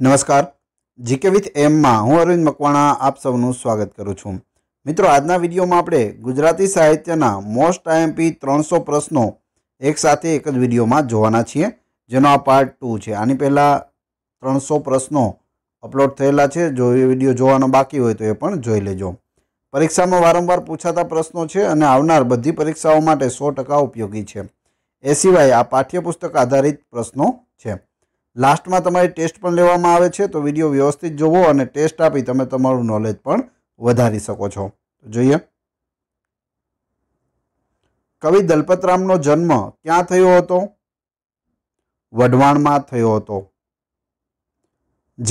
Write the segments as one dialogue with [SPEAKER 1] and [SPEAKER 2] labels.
[SPEAKER 1] નમસ્કાર GK with એમમાં હું અરવિંદ મકવાણા આપ સૌનું સ્વાગત કરું છું મિત્રો આજના વિડીયોમાં આપણે ગુજરાતી સાહિત્યના મોસ્ટ આઈએમપી ત્રણસો પ્રશ્નો એક સાથે એક જ વિડીયોમાં જોવાના છીએ જેનો આ પાર્ટ ટુ છે આની પહેલાં ત્રણસો પ્રશ્નો અપલોડ થયેલા છે જો એ વિડીયો જોવાનો બાકી હોય તો એ પણ જોઈ લેજો પરીક્ષામાં વારંવાર પૂછાતા પ્રશ્નો છે અને આવનાર બધી પરીક્ષાઓ માટે સો ટકા ઉપયોગી છે એ સિવાય આ પાઠ્યપુસ્તક આધારિત પ્રશ્નો છે લાસ્ટમાં તમારી ટેસ્ટ પણ લેવામાં આવે છે તો વિડીયો વ્યવસ્થિત જોવો અને ટેસ્ટ આપી તમે તમારું નોલેજ પણ વધારી શકો છો જોઈએ કવિ દલપતરામનો જન્મ ક્યાં થયો હતો વઢવાણમાં થયો હતો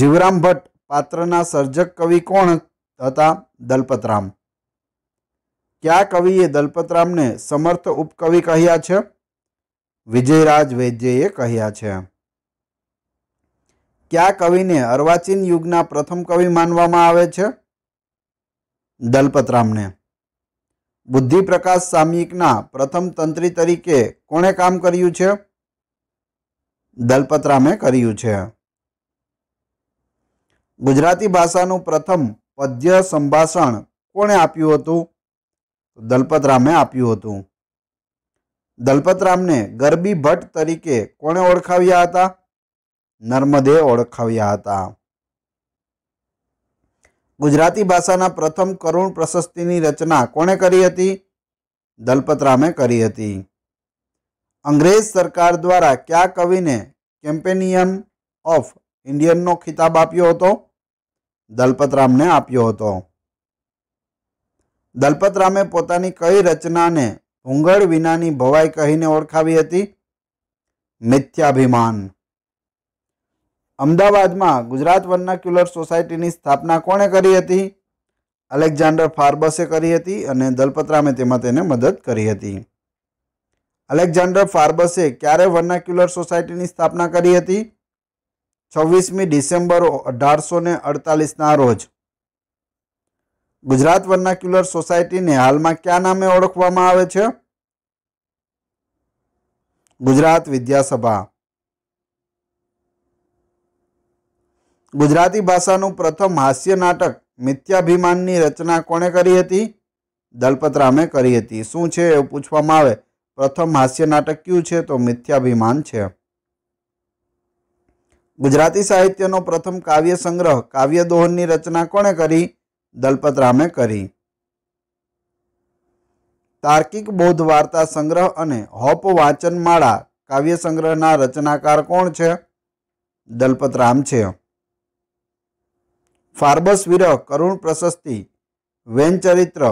[SPEAKER 1] જીવરામ ભટ્ટ પાત્રના સર્જક કવિ કોણ હતા દલપતરામ કયા કવિએ દલપતરામને સમર્થ ઉપકવિ કહ્યા છે વિજયરાજ વૈદ્યએ કહ્યા છે કયા કવિને અર્વાચીન યુગના પ્રથમ કવિ માનવામાં આવે છે દલપતરામને બુદ્ધિપ્રકાશ સામયિકના પ્રથમ તંત્રી તરીકે કોણે કામ કર્યું છે દલપતરામે કર્યું છે ગુજરાતી ભાષાનું પ્રથમ પદ્ય સંભાષણ કોણે આપ્યું હતું દલપતરામે આપ્યું હતું દલપતરામને ગરબી ભટ્ટ તરીકે કોણે ઓળખાવ્યા હતા નર્મદે ઓળખાવ્યા હતા ગુજરાતી ભાષાના પ્રથમ કરુણ પ્રશસ્તિની રચના કોણે કરી હતી દલપતરામે કરી હતી અંગ્રેજ સરકાર દ્વારા કયા કવિને કેમ્પેનિયન ઓફ ઇન્ડિયનનો ખિતાબ આપ્યો હતો દલપતરામને આપ્યો હતો દલપતરામે પોતાની કઈ રચનાને ભૂંગળ વિનાની ભવાઈ કહીને ઓળખાવી હતી મિથ્યાભિમાન અમદાવાદમાં ગુજરાત વર્નાક્યુલર સોસાયટીની સ્થાપના કોણે કરી હતી અલેક્ઝાન્ડર ફાર્બસે કરી હતી અને દલપતરામે તેમાં તેને મદદ કરી હતી અલેક્ઝાન્ડર ફાર્બસે ક્યારે વર્નાક્યુલર સોસાયટીની સ્થાપના કરી હતી છવ્વીસમી ડિસેમ્બર અઢારસો ને અડતાલીસના રોજ ગુજરાત વર્નાક્યુલર સોસાયટીને હાલમાં કયા નામે ઓળખવામાં આવે છે ગુજરાત વિદ્યાસભા ગુજરાતી ભાષાનું પ્રથમ હાસ્ય નાટક મિથ્યાભિમાનની રચના કોણે કરી હતી દલપતરામે કરી હતી શું છે એવું પૂછવામાં આવે પ્રથમ હાસ્ય નાટક કયું છે તો મિથ્યાભિમાન છે ગુજરાતી સાહિત્યનો પ્રથમ કાવ્ય સંગ્રહ કાવ્ય રચના કોણે કરી દલપતરામે કરી તાર્કિક બૌદ્ધ વાર્તા સંગ્રહ અને હોપ વાંચનમાળા કાવ્ય સંગ્રહના રચનાકાર કોણ છે દલપતરામ છે ફાર્બસ વિરહ કરુણ પ્રશસ્તિ વેન ચરિત્ર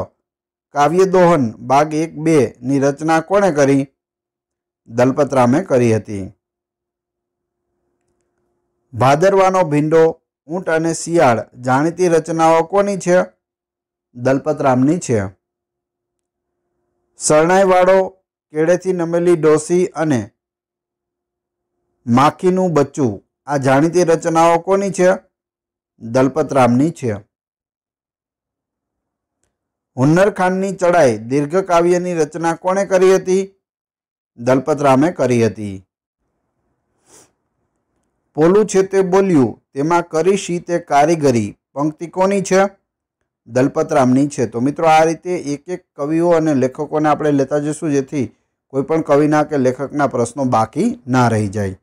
[SPEAKER 1] કાવ્યદોહન ભાગ એક બેની રચના કોણે કરી દલપતરામે કરી હતી ભાદરવાનો ભીંડો ઊંટ અને શિયાળ જાણીતી રચનાઓ કોની છે દલપતરામની છે શરણાઈવાળો કેળેથી નમેલી ડોસી અને માખીનું બચ્ચું આ જાણીતી રચનાઓ કોની છે દલપતરામની છે હુન્નર ખાનની ચડાઈ દીર્ઘ કાવ્યની રચના કોણે કરી હતી દલપતરામે કરી હતી પોલું છે તે બોલ્યું તેમાં કરીશી તે કારીગરી પંક્તિ કોની છે દલપતરામની છે તો મિત્રો આ રીતે એક એક કવિઓ અને લેખકોને આપણે લેતા જઈશું જેથી કોઈપણ કવિના કે લેખકના પ્રશ્નો બાકી ના રહી જાય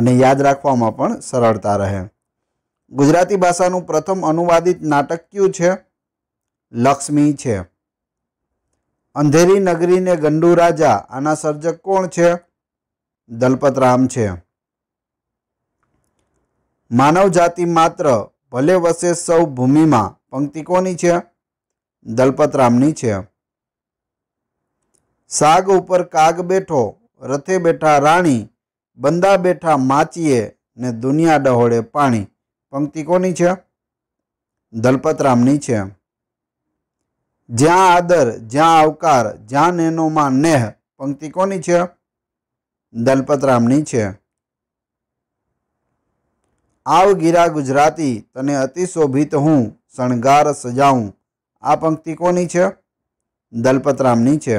[SPEAKER 1] અને યાદ રાખવામાં પણ સરળતા રહે ગુજરાતી ભાષાનું પ્રથમ અનુવાદિત નાટક કયું છે લક્ષ્મી છે અંધેરી નગરીને ગંડુ રાજા આના સર્જક કોણ છે દલપતરામ છે માનવ જાતિ માત્ર ભલે વસે સૌ ભૂમિમાં પંક્તિ કોની છે દલપતરામની છે સાગ ઉપર કાગ બેઠો રથે બેઠા રાણી બંદા બેઠા માચીએ ને દુનિયા ડહોળે પાણી પંક્તિ કોની છે દલપતરામની છે જ્યાં આદર જ્યાં આવકાર જ્યાં નેનોમાં નેહ પંક્તિ કોની છે દલપતરામની છે આવ ગીરા ગુજરાતી તને અતિશોભિત હું શણગાર સજાઉં આ પંક્તિ કોની છે દલપતરામની છે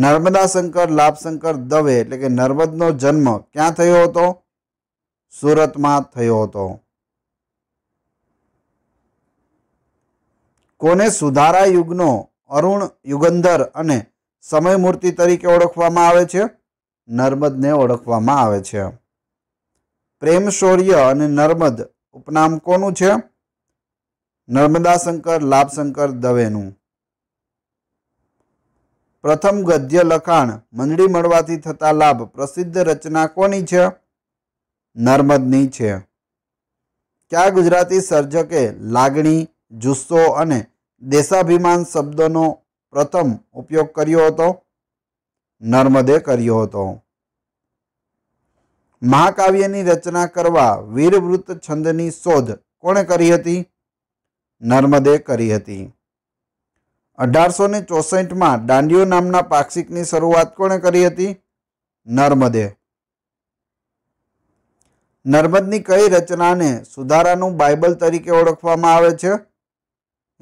[SPEAKER 1] નર્મદા શંકર લાભશંકર દવે એટલે કે નર્મદનો જન્મ ક્યાં થયો હતો સુરતમાં થયો હતો કોને સુધારા યુગનો અરુણ યુગંધર અને સમયમૂર્તિ તરીકે ઓળખવામાં આવે છે નર્મદને ઓળખવામાં આવે છે પ્રેમ શૌર્ય અને નર્મદ ઉપનામ કોનું છે નર્મદાશંકર લાભશંકર દવેનું પ્રથમ ગદ્ય લખાણ મંડળી મળવાથી થતા લાભ પ્રસિદ્ધ રચના કોની છે નર્મદની છે કયા ગુજરાતી સર્જકે લાગણી જુસ્સો અને દેશાભિમાન શબ્દોનો પ્રથમ ઉપયોગ કર્યો હતો નર્મદે કર્યો હતો મહાકાવ્યની રચના કરવા વીરવૃત છંદની શોધ કોણે કરી હતી નર્મદે કરી હતી અઢારસો ને ચોસઠમાં દાંડિયો નામના પાક્ષિકની શરૂઆત કોણે કરી હતી નર્મદે નર્મદની કઈ રચનાને સુધારાનું બાઇબલ તરીકે ઓળખવામાં આવે છે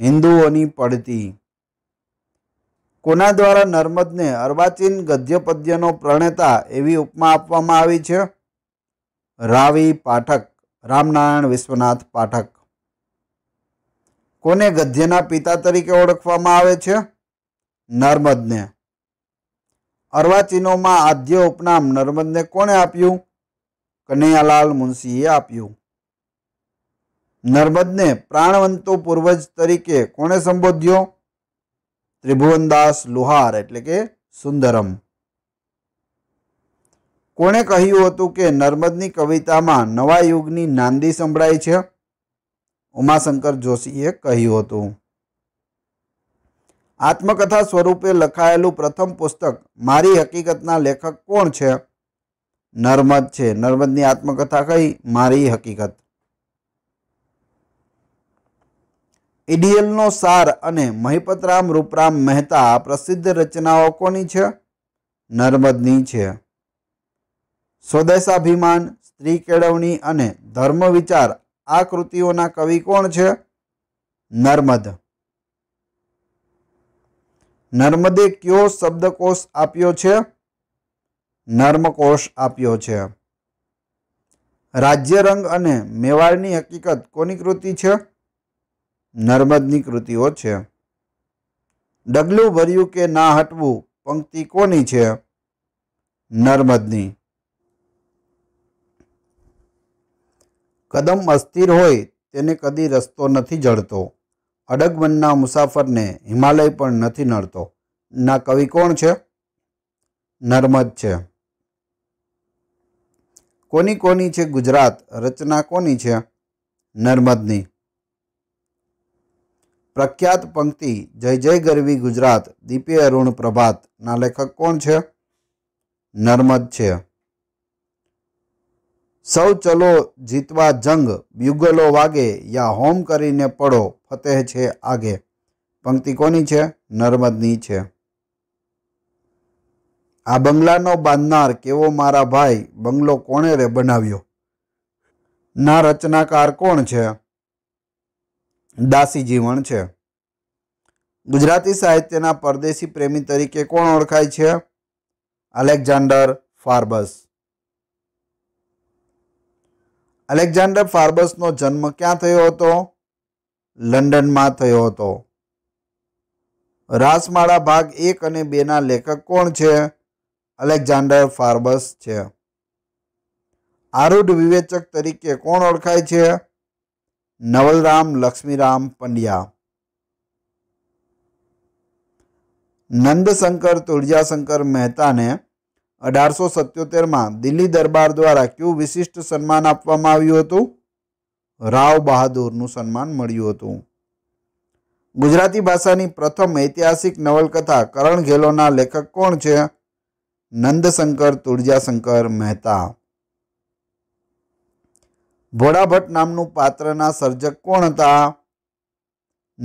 [SPEAKER 1] હિન્દુઓની પડતી કોના દ્વારા નર્મદને અર્વાચીન ગદ્યપદ્યનો પ્રણેતા એવી ઉપમા આપવામાં આવી છે રાવી પાઠક રામનારાયણ વિશ્વનાથ પાઠક કોને ગદ્યના પિતા તરીકે ઓળખવામાં આવે છે નર્મદને અર્વાચીનોમાં આદ્ય ઉપનામ નર્મદને કોણે આપ્યું કનૈયાલાલ મુનશીએ આપ્યું નર્મદને પ્રાણવંતો પૂર્વજ તરીકે કોણે સંબોધ્યો ત્રિભુવનદાસ લુહાર એટલે કે સુંદરમ કોણે કહ્યું હતું કે નર્મદની કવિતામાં નવા યુગની નાંદી સંભળાય છે ઉમાશંકર જોશીએ કહ્યું હતું આત્મકથા સ્વરૂપે લખાયેલું પ્રથમ પુસ્તક મારી હકીકતના લેખક કોણ છે નર્મદ છે નર્મદની આત્મકથા કઈ મારી હકીકત ઇડિયલનો સાર અને મહિપતરામ રૂપરામ મહેતા પ્રસિદ્ધ રચનાઓ કોની છે નર્મદની છે સ્વદેશાભિમાન સ્ત્રી કેળવણી અને ધર્મ વિચાર આ કૃતિઓના કવિ કોણ છે નર્મદ નર્મદે કયો શબ્દકોશ આપ્યો છે નર્મકોષ આપ્યો છે રાજ્ય રંગ અને મેવાડની હકીકત કોની કૃતિ છે નર્મદની કૃતિઓ છે ડગલું ભર્યું કે ના હટવું પંક્તિ કોની છે નર્મદની કદમ અસ્થિર હોય તેને કદી રસ્તો નથી જડતો અડગ બનના મુસાફરને હિમાલય પણ નથી નડતો ના કવિ કોણ છે નર્મદ છે કોની કોની છે ગુજરાત રચના કોની છે નર્મદની પ્રખ્યાત પંક્તિ જય જય ગરવી ગુજરાત દીપે અરુણ પ્રભાતના લેખક કોણ છે નર્મદ છે સૌ ચલો જીતવા જંગ બ્યુગલો વાગે યા હોમ કરીને પડો ફતેહ છે આગે પંક્તિ કોની છે નર્મદની છે આ બંગલાનો બાંધનાર કેવો મારા ભાઈ બંગલો કોણે રે બનાવ્યો ના રચનાકાર કોણ છે દાસી જીવણ છે ગુજરાતી સાહિત્યના પરદેશી પ્રેમી તરીકે કોણ ઓળખાય છે અલેક્ઝાન્ડર ફાર્બસ અલેક્ઝાન્ડર ફાર્બસનો જન્મ ક્યાં થયો હતો લંડનમાં થયો હતો રાસમાળા ભાગ એક અને બેના લેખક કોણ છે અલેક્ઝાન્ડર ફાર્બસ છે આરૂઢ વિવેચક તરીકે કોણ ઓળખાય છે નવલરામ લક્ષ્મીરામ પંડ્યા નંદશંકર તુળજાશંકર મહેતાને અઢારસો સત્યોતેરમાં દિલ્હી દરબાર દ્વારા કયું વિશિષ્ટ સન્માન આપવામાં આવ્યું હતું રાવ બહાદુરનું સન્માન મળ્યું હતું ગુજરાતી ભાષાની પ્રથમ ઐતિહાસિક નવલકથા કરણ ઘેલોના લેખક કોણ છે નંદશંકર તુળજાશંકર મહેતા ભોળાભટ્ટ નામનું પાત્રના સર્જક કોણ હતા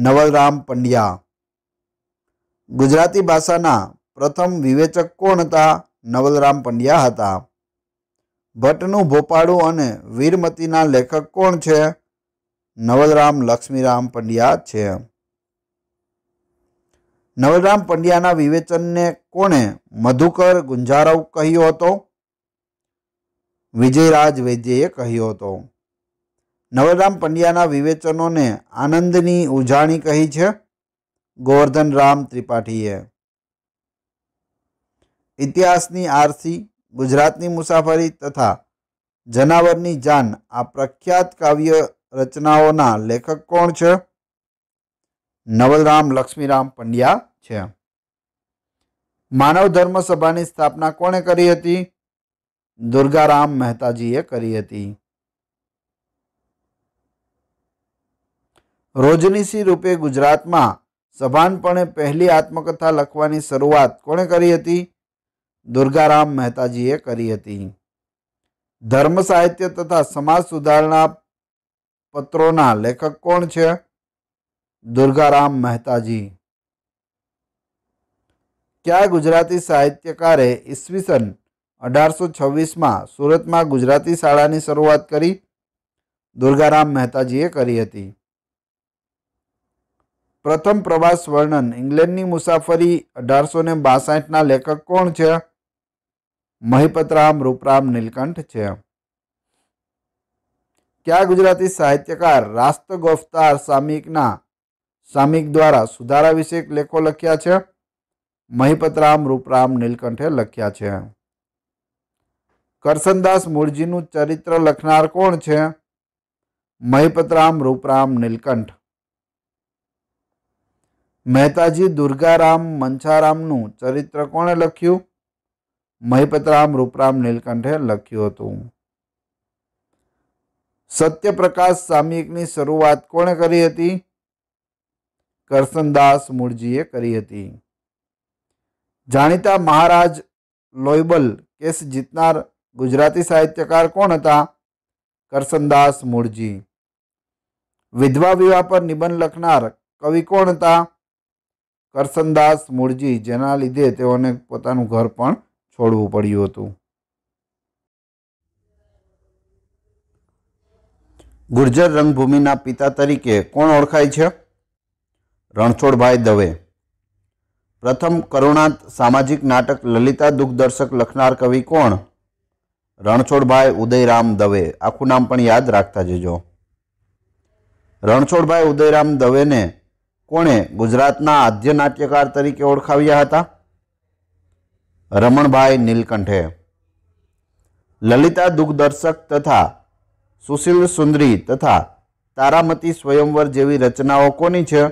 [SPEAKER 1] નવલરામ પંડ્યા ગુજરાતી ભાષાના પ્રથમ વિવેચક કોણ હતા નવલરામ પંડ્યા હતા ભટ્ટનું ભોપાળું અને વીરમતીના લેખક કોણ છે નવલરામ લક્ષ્મીરામ પંડ્યા છે નવરામ પંડ્યાના વિવેચનને કોણે મધુકર ગુંજારવ કહ્યો હતો વિજયરાજ વૈદ્યએ કહ્યો હતો નવરામ પંડ્યાના વિવેચનોને આનંદની ઉજાણી કહી છે ગોવર્ધનરામ ત્રિપાઠીએ ઇતિહાસની આરસી ગુજરાતની મુસાફરી તથા જનાવરની જાન આ પ્રખ્યાત કાવ્ય રચનાઓના લેખક કોણ છે નવલરામ લક્ષ્મીરામ પંડ્યા છે માનવ ધર્મ સભાની સ્થાપના કોણે કરી હતી દુર્ગારામ મહેતાજીએ કરી હતી રોજનીશી રૂપે ગુજરાતમાં સભાનપણે પહેલી આત્મકથા લખવાની શરૂઆત કોણે કરી હતી દુર્ગારામ મહેતાજીએ કરી હતી ધર્મ સાહિત્ય તથા સમાજ સુધારણા પત્રોના લેખક કોણ છે દુર્ગારામ મહેતાજી ક્યાં ગુજરાતી સાહિત્યકારે ઈસવીસન અઢારસો છવ્વીસમાં સુરતમાં ગુજરાતી શાળાની શરૂઆત કરી દુર્ગારામ મહેતાજીએ કરી હતી પ્રથમ પ્રવાસ વર્ણન ઇંગ્લેન્ડની મુસાફરી અઢારસો ને બાસઠના લેખક કોણ છે મહિપતરામ રૂપરામ નીલકંઠ છે ક્યાં ગુજરાતી સાહિત્યકાર રાષ્ટ્ર ગોફતાર સામિકના સામિક દ્વારા સુધારા વિષયક લેખો લખ્યા છે મહીપતરામ રૂપરામ નીલકંઠે લખ્યા છે કરસનદાસ મૂળજીનું ચરિત્ર લખનાર કોણ છે મહીપતરામ રૂપરામ નીલકંઠ મહેતાજી દુર્ગારામ મંછારામનું ચરિત્ર કોણે લખ્યું મહીપતરામ રૂપરામ નીલકંઠે લખ્યું હતું સત્યપ્રકાશ સામયિકની શરૂઆત કોણે કરી હતી કરસનદાસ મૂળજીએ કરી હતી જાણીતા મહારાજ લોયબલ કેસ જીતનાર ગુજરાતી સાહિત્યકાર કોણ હતા કરસનદાસ મૂળજી વિધવા વિવાહ પર નિબંધ લખનાર કવિ કોણ હતા કરસનદાસ મૂળજી જેના લીધે તેઓને પોતાનું ઘર પણ છોડવું પડ્યું હતું ગુર્જર રંગભૂમિના પિતા તરીકે કોણ ઓળખાય છે રણછોડભાઈ દવે પ્રથમ કરુણાંત સામાજિક નાટક લલિતા દુઃખદર્શક લખનાર કવિ કોણ રણછોડભાઈ ઉદયરામ દવે આખું નામ પણ યાદ રાખતા જજો રણછોડભાઈ ઉદયરામ દવેને કોણે ગુજરાતના આદ્ય નાટ્યકાર તરીકે ઓળખાવ્યા હતા રમણભાઈ નીલકંઠે લલિતા દુઃખદર્શક તથા સુશીલ સુંદરી તથા તારામતી સ્વયંવર જેવી રચનાઓ કોની છે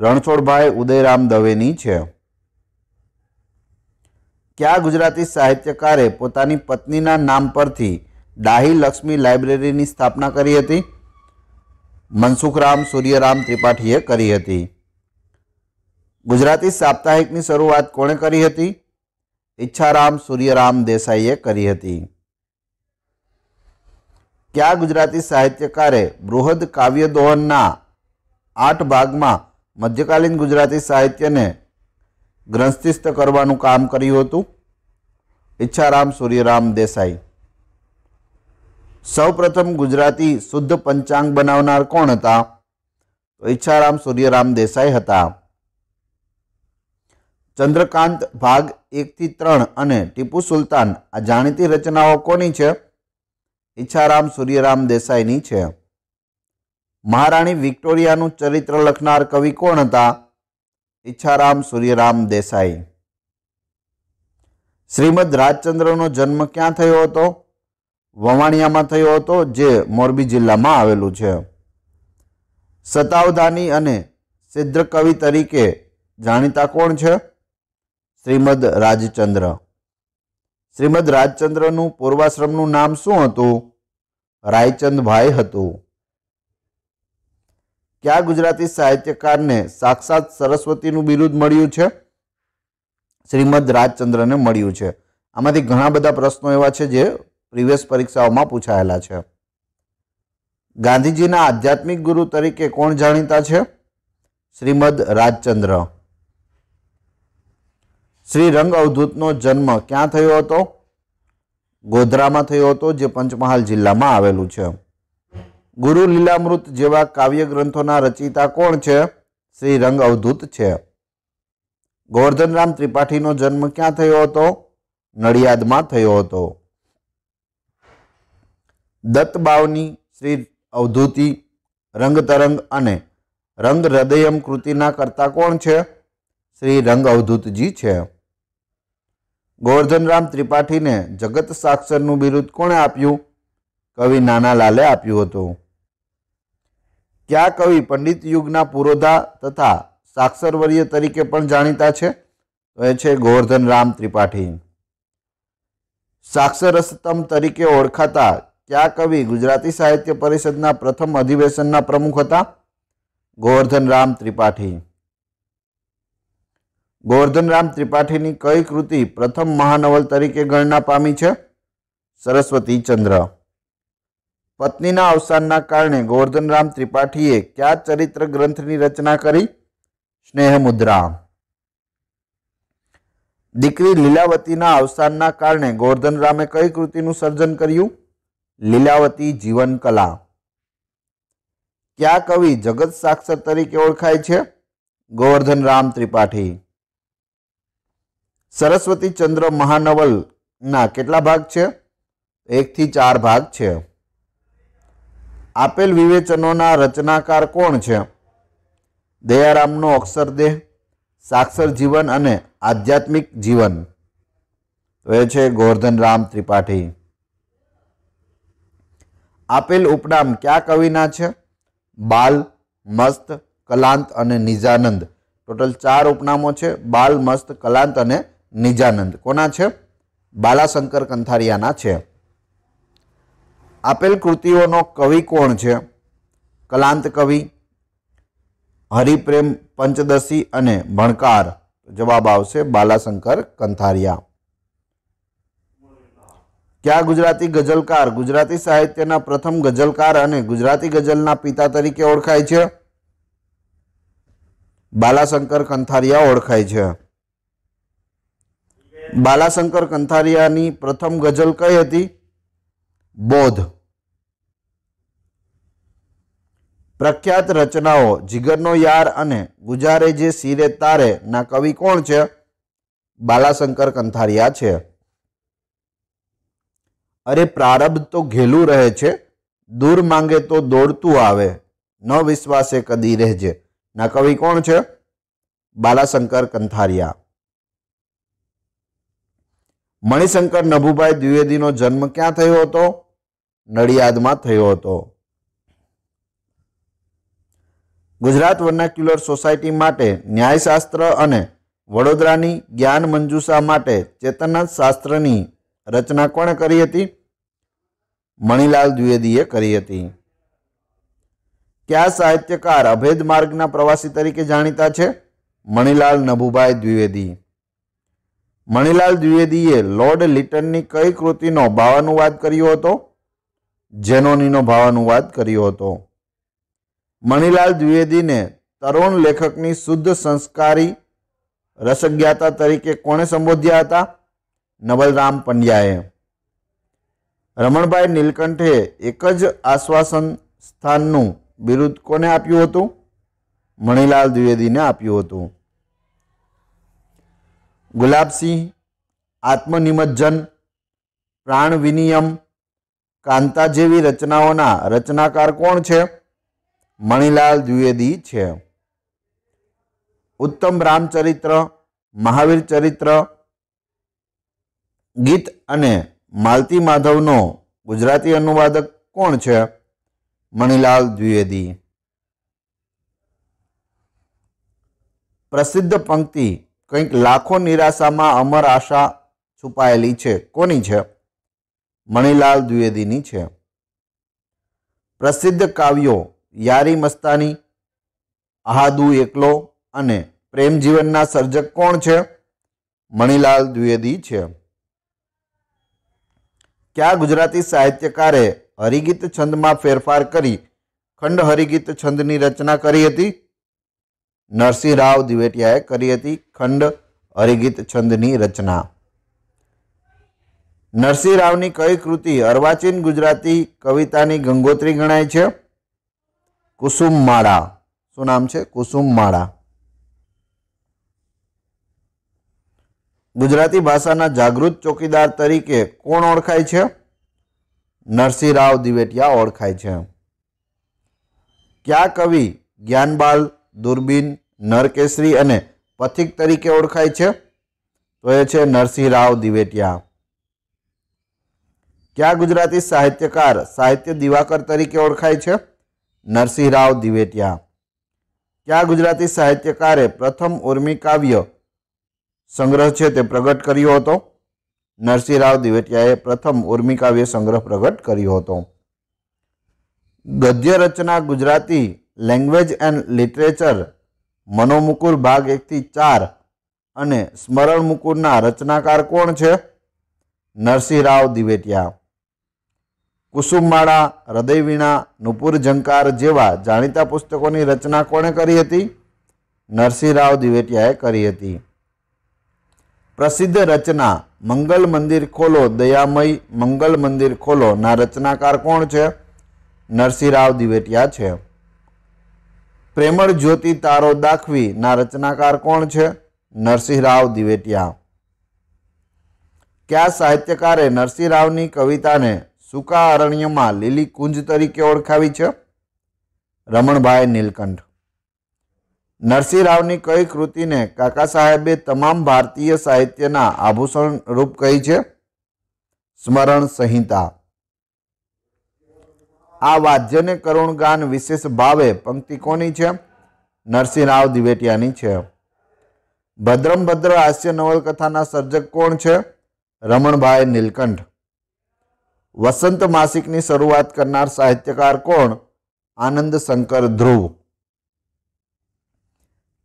[SPEAKER 1] રણછોડભાઈ ઉદયરામ દવેની છે કયા ગુજરાતી સાહિત્યકારે પોતાની પત્નીના નામ પરથી ડાહી લક્ષ્મી લાઇબ્રેરીની સ્થાપના કરી હતી મનસુખરામ સૂર્યરામ ત્રિપાઠીએ કરી હતી ગુજરાતી સાપ્તાહિકની શરૂઆત કોણે કરી હતી ઈચ્છારામ સૂર્યરામ દેસાઈએ કરી હતી કયા ગુજરાતી સાહિત્યકારે બૃહદ કાવ્ય દોહનના આઠ ભાગમાં મધ્યકાલીન ગુજરાતી સાહિત્યને ગ્રંથિસ્થ કરવાનું કામ કર્યું હતું ઈચ્છારામ સૂર્યરામ દેસાઈ સૌપ્રથમ ગુજરાતી શુદ્ધ પંચાંગ બનાવનાર કોણ હતા તો ઈચ્છારામ સૂર્યરામ દેસાઈ હતા ચંદ્રકાંત ભાગ એકથી ત્રણ અને ટીપુ સુલતાન આ જાણીતી રચનાઓ કોની છે ઈચ્છારામ સૂર્યરામ દેસાઈની છે મહારાણી વિક્ટોરિયાનું ચરિત્ર લખનાર કવિ કોણ હતા ઈચ્છારામ સૂર્યરામ દેસાઈ શ્રીમદ રાજચંદ્રનો જન્મ ક્યાં થયો હતો વવાણિયામાં થયો હતો જે મોરબી જિલ્લામાં આવેલું છે સતાવધાની અને સિદ્ધ કવિ તરીકે જાણીતા કોણ છે શ્રીમદ રાજચંદ્ર શ્રીમદ રાજચંદ્રનું પૂર્વાશ્રમનું નામ શું હતું રાયચંદભાઈ હતું કયા ગુજરાતી સાહિત્યકારને સાક્ષાત સરસ્વતીનું બિરુદ મળ્યું છે શ્રીમદ રાજચંદ્રને મળ્યું છે આમાંથી ઘણા બધા પ્રશ્નો એવા છે જે પ્રિવિયસ પરીક્ષાઓમાં પૂછાયેલા છે ગાંધીજીના આધ્યાત્મિક ગુરુ તરીકે કોણ જાણીતા છે શ્રીમદ રાજચંદ્ર શ્રી રંગ અવધૂતનો જન્મ ક્યાં થયો હતો ગોધરામાં થયો હતો જે પંચમહાલ જિલ્લામાં આવેલું છે ગુરુ લીલામૃત જેવા કાવ્ય ગ્રંથોના રચિતા કોણ છે શ્રી રંગ અવધૂત છે ગોવર્ધનરામ ત્રિપાઠીનો જન્મ ક્યાં થયો હતો નડિયાદમાં થયો હતો દત્ત બાવની શ્રી અવધૂતિ રંગતરંગ અને રંગ હૃદયમ કૃતિના કરતા કોણ છે શ્રી રંગ અવધૂતજી છે ગોવર્ધનરામ ત્રિપાઠીને જગત સાક્ષરનું બિરુદ કોણે આપ્યું કવિ નાના લાલે આપ્યું હતું કયા કવિ પંડિત યુગના પુરોધા તથા સાક્ષરવર્ય તરીકે પણ જાણીતા છે તો એ છે ગોવર્ધન રામ ત્રિપાઠી સાક્ષરસતમ તરીકે ઓળખાતા કયા કવિ ગુજરાતી સાહિત્ય પરિષદના પ્રથમ અધિવેશનના પ્રમુખ હતા ગોવર્ધન રામ ત્રિપાઠી રામ ત્રિપાઠીની કઈ કૃતિ પ્રથમ મહાનવલ તરીકે ગણના પામી છે સરસ્વતી ચંદ્ર પત્નીના અવસાનના કારણે ગોવર્ધનરામ ત્રિપાઠીએ કયા ચરિત્ર ગ્રંથની રચના કરી સ્નેહમુદ્રા દીકરી લીલાવતીના અવસાનના કારણે ગોવર્ધનરામે કઈ કૃતિનું સર્જન કર્યું લીલાવતી જીવનકલા કયા કવિ જગત સાક્ષર તરીકે ઓળખાય છે ગોવર્ધનરામ ત્રિપાઠી સરસ્વતી ચંદ્ર મહાનવલના કેટલા ભાગ છે એકથી ચાર ભાગ છે આપેલ વિવેચનોના રચનાકાર કોણ છે દયારામનો અક્ષરદેહ સાક્ષર જીવન અને આધ્યાત્મિક જીવન તો એ છે ગોવર્ધન રામ ત્રિપાઠી આપેલ ઉપનામ કયા કવિના છે બાલ મસ્ત કલાંત અને નિજાનંદ ટોટલ ચાર ઉપનામો છે બાલ મસ્ત કલાંત અને નિજાનંદ કોના છે બાલાશંકર કંથારિયાના છે આપેલ કૃતિઓનો કવિ કોણ છે કલાંત કવિ હરિપ્રેમ પંચદશી અને ભણકાર જવાબ આવશે બાલાશંકર કંથારિયા કયા ગુજરાતી ગઝલકાર ગુજરાતી સાહિત્યના પ્રથમ ગઝલકાર અને ગુજરાતી ગઝલના પિતા તરીકે ઓળખાય છે બાલાશંકર કંથારિયા ઓળખાય છે બાલાશંકર કંથારિયાની પ્રથમ ગઝલ કઈ હતી બોધ પ્રખ્યાત રચનાઓ જીગરનો યાર અને ગુજારે જે સિરે તારે ના કવિ કોણ છે બાલાશંકર કંથારિયા છે અરે પ્રારબ્ધ તો ઘેલું રહે છે દૂર માંગે તો દોડતું આવે ન વિશ્વાસે કદી રહેજે ના કવિ કોણ છે બાલાશંકર કંથારિયા મણિશંકર નભુભાઈ દ્વિવેદીનો જન્મ ક્યાં થયો હતો નડિયાદમાં થયો હતો ગુજરાત વર્નાક્યુલર સોસાયટી માટે ન્યાયશાસ્ત્ર અને વડોદરાની જ્ઞાન મંજુષા માટે ચેતનનાથ શાસ્ત્રની રચના કોણે કરી હતી મણિલાલ દ્વિવેદીએ કરી હતી કયા સાહિત્યકાર અભેદ માર્ગના પ્રવાસી તરીકે જાણીતા છે મણિલાલ નભુભાઈ દ્વિવેદી મણિલાલ દ્વિવેદીએ લોર્ડ લિટનની કઈ કૃતિનો ભાવાનુવાદ કર્યો હતો જેનોનીનો ભાવાનુવાદ કર્યો હતો મણિલાલ દ્વિવેદીને તરુણ લેખકની શુદ્ધ સંસ્કારી રસજ્ઞાતા તરીકે કોણે સંબોધ્યા હતા નવલરામ પંડ્યાએ રમણભાઈ નીલકંઠે એક જ આશ્વાસન સ્થાનનું બિરુદ કોને આપ્યું હતું મણિલાલ દ્વિવેદીને આપ્યું હતું ગુલાબસિંહ આત્મનિમજ્જન પ્રાણ વિનિયમ કાંતા જેવી રચનાઓના રચનાકાર કોણ છે મણિલાલ દ્વિવેદી છે ઉત્તમ રામચરિત્ર મહાવીર ચરિત્ર ગીત અને માલતી માધવનો ગુજરાતી અનુવાદક કોણ છે મણિલાલ દ્વિવેદી પ્રસિદ્ધ પંક્તિ કંઈક લાખો નિરાશામાં અમર આશા છુપાયેલી છે કોની છે મણિલાલ દ્વિવેદીની છે પ્રસિદ્ધ કાવ્યો યારી મસ્તાની અહાદુ એકલો અને પ્રેમ જીવનના સર્જક કોણ છે મણિલાલ દ્વિવેદી છે ક્યાં ગુજરાતી સાહિત્યકારે હરિગીત છંદમાં ફેરફાર કરી ખંડ હરિગીત છંદની રચના કરી હતી નરસિંહ રાવ દિવેટિયાએ કરી હતી ખંડ હરિગીત છંદની રચના નરસિંહ રાવની કઈ કૃતિ અર્વાચીન ગુજરાતી કવિતાની ગંગોત્રી ગણાય છે કુસુમ માળા શું નામ છે કુસુમ માળા ગુજરાતી ભાષાના જાગૃત ચોકીદાર તરીકે કોણ ઓળખાય છે નરસિંહરાવ દિવેટિયા ઓળખાય છે કયા કવિ જ્ઞાનબાલ દુર્બીન નરકેસરી અને પથિક તરીકે ઓળખાય છે તો એ છે નરસિંહ રાવ દિવેટિયા કયા ગુજરાતી સાહિત્યકાર સાહિત્ય દિવાકર તરીકે ઓળખાય છે નરસિંહરાવ દિવેટિયા કયા ગુજરાતી સાહિત્યકારે પ્રથમ ઉર્મી કાવ્ય સંગ્રહ છે તે પ્રગટ કર્યો હતો નરસિંહ રાવ દિવેટિયાએ પ્રથમ ઉર્મી કાવ્ય સંગ્રહ પ્રગટ કર્યો હતો ગદ્ય રચના Gujarati language and literature Manomukur ભાગ એકથી ચાર અને સ્મરણ મુકુરના રચનાકાર કોણ છે નરસિંહરાવ દિવેટિયા કુસુમમાળા હૃદયવીણા નુપુર ઝંકાર જેવા જાણીતા પુસ્તકોની રચના કોણે કરી હતી નરસિંહરાવ દિવેટિયાએ કરી હતી પ્રસિદ્ધ રચના મંગલ મંદિર ખોલો દયામય મંગલ મંદિર ખોલો ના રચનાકાર કોણ છે નરસિંહરાવ દિવેટિયા છે પ્રેમળ જ્યોતિ તારો દાખવી ના રચનાકાર કોણ છે નરસિંહરાવ દિવેટિયા કયા સાહિત્યકારે નરસિંહરાવની કવિતાને સુકા અરણ્યમાં લીલી કુંજ તરીકે ઓળખાવી છે રમણભાઈ નીલકંઠ નરસિંહરાવની કઈ કૃતિને કાકા સાહેબે તમામ ભારતીય સાહિત્યના આભૂષણ રૂપ કહી છે સ્મરણ સંહિતા આ વાદ્યને કરુણ ગાન વિશેષ ભાવે પંક્તિ કોની છે નરસિંહ રાવ દિવેટિયાની છે ભદ્રમ ભદ્ર હાસ્ય નવલકથાના સર્જક કોણ છે રમણભાઈ નીલકંઠ વસંત માસિકની શરૂઆત કરનાર સાહિત્યકાર કોણ આનંદ શંકર ધ્રુવ